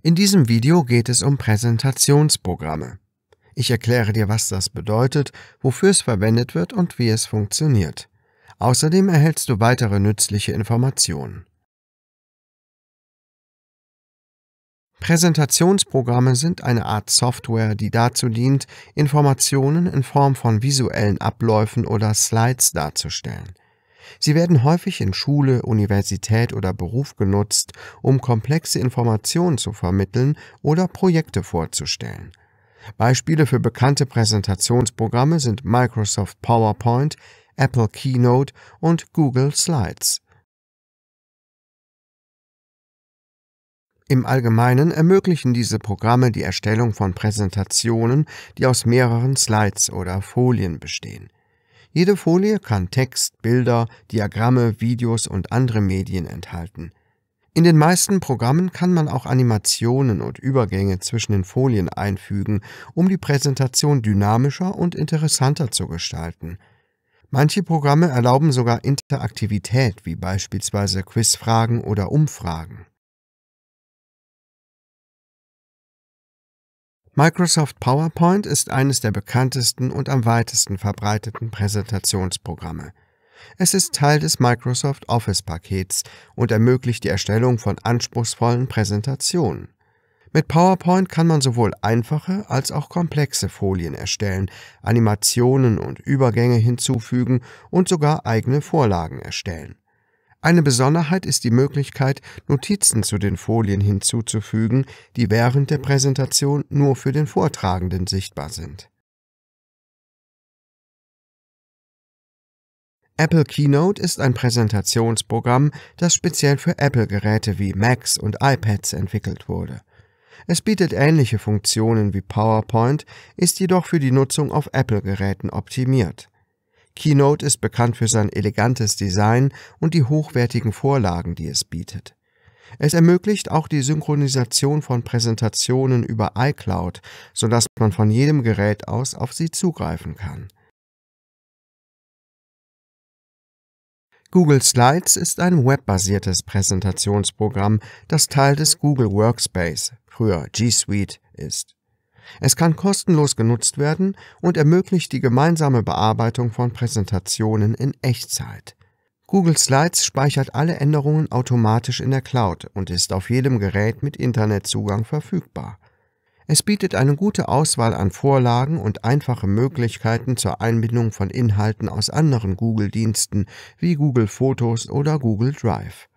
In diesem Video geht es um Präsentationsprogramme. Ich erkläre dir, was das bedeutet, wofür es verwendet wird und wie es funktioniert. Außerdem erhältst du weitere nützliche Informationen. Präsentationsprogramme sind eine Art Software, die dazu dient, Informationen in Form von visuellen Abläufen oder Slides darzustellen – Sie werden häufig in Schule, Universität oder Beruf genutzt, um komplexe Informationen zu vermitteln oder Projekte vorzustellen. Beispiele für bekannte Präsentationsprogramme sind Microsoft PowerPoint, Apple Keynote und Google Slides. Im Allgemeinen ermöglichen diese Programme die Erstellung von Präsentationen, die aus mehreren Slides oder Folien bestehen. Jede Folie kann Text, Bilder, Diagramme, Videos und andere Medien enthalten. In den meisten Programmen kann man auch Animationen und Übergänge zwischen den Folien einfügen, um die Präsentation dynamischer und interessanter zu gestalten. Manche Programme erlauben sogar Interaktivität, wie beispielsweise Quizfragen oder Umfragen. Microsoft PowerPoint ist eines der bekanntesten und am weitesten verbreiteten Präsentationsprogramme. Es ist Teil des Microsoft Office-Pakets und ermöglicht die Erstellung von anspruchsvollen Präsentationen. Mit PowerPoint kann man sowohl einfache als auch komplexe Folien erstellen, Animationen und Übergänge hinzufügen und sogar eigene Vorlagen erstellen. Eine Besonderheit ist die Möglichkeit, Notizen zu den Folien hinzuzufügen, die während der Präsentation nur für den Vortragenden sichtbar sind. Apple Keynote ist ein Präsentationsprogramm, das speziell für Apple-Geräte wie Macs und iPads entwickelt wurde. Es bietet ähnliche Funktionen wie PowerPoint, ist jedoch für die Nutzung auf Apple-Geräten optimiert. Keynote ist bekannt für sein elegantes Design und die hochwertigen Vorlagen, die es bietet. Es ermöglicht auch die Synchronisation von Präsentationen über iCloud, sodass man von jedem Gerät aus auf sie zugreifen kann. Google Slides ist ein webbasiertes Präsentationsprogramm, das Teil des Google Workspace, früher G Suite, ist. Es kann kostenlos genutzt werden und ermöglicht die gemeinsame Bearbeitung von Präsentationen in Echtzeit. Google Slides speichert alle Änderungen automatisch in der Cloud und ist auf jedem Gerät mit Internetzugang verfügbar. Es bietet eine gute Auswahl an Vorlagen und einfache Möglichkeiten zur Einbindung von Inhalten aus anderen Google-Diensten wie Google Fotos oder Google Drive.